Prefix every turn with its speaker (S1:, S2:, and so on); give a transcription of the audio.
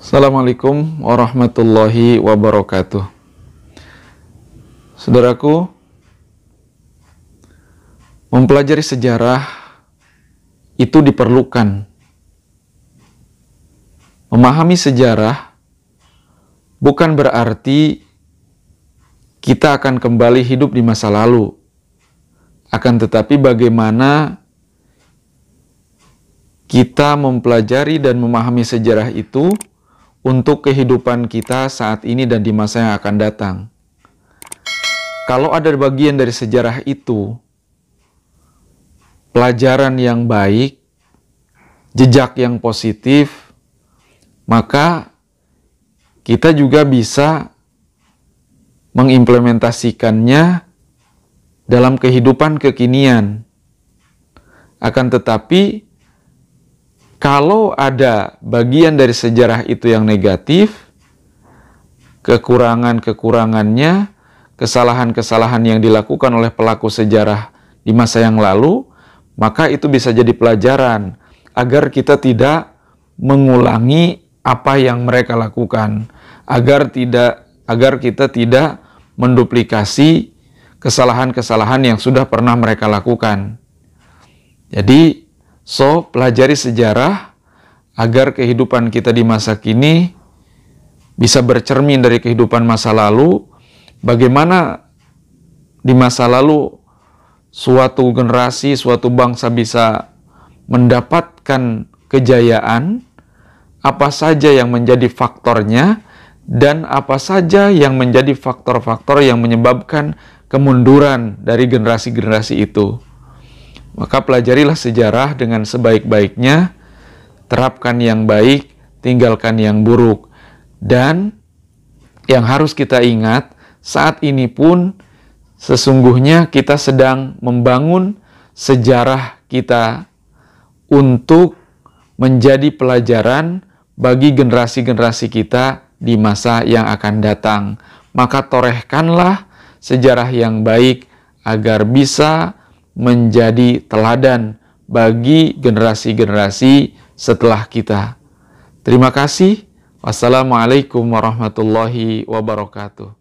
S1: Assalamualaikum warahmatullahi wabarakatuh. Saudaraku, mempelajari sejarah itu diperlukan. Memahami sejarah bukan berarti kita akan kembali hidup di masa lalu. Akan tetapi bagaimana kita mempelajari dan memahami sejarah itu untuk kehidupan kita saat ini dan di masa yang akan datang. Kalau ada bagian dari sejarah itu, pelajaran yang baik, jejak yang positif, maka kita juga bisa mengimplementasikannya dalam kehidupan kekinian. Akan tetapi, kalau ada bagian dari sejarah itu yang negatif, kekurangan-kekurangannya, kesalahan-kesalahan yang dilakukan oleh pelaku sejarah di masa yang lalu, maka itu bisa jadi pelajaran agar kita tidak mengulangi apa yang mereka lakukan, agar tidak agar kita tidak menduplikasi kesalahan-kesalahan yang sudah pernah mereka lakukan. Jadi So, pelajari sejarah agar kehidupan kita di masa kini bisa bercermin dari kehidupan masa lalu, bagaimana di masa lalu suatu generasi, suatu bangsa bisa mendapatkan kejayaan, apa saja yang menjadi faktornya, dan apa saja yang menjadi faktor-faktor yang menyebabkan kemunduran dari generasi-generasi itu. Maka pelajarilah sejarah dengan sebaik-baiknya, terapkan yang baik, tinggalkan yang buruk. Dan yang harus kita ingat, saat ini pun sesungguhnya kita sedang membangun sejarah kita untuk menjadi pelajaran bagi generasi-generasi kita di masa yang akan datang. Maka torehkanlah sejarah yang baik agar bisa menjadi teladan bagi generasi-generasi setelah kita. Terima kasih. Wassalamualaikum warahmatullahi wabarakatuh.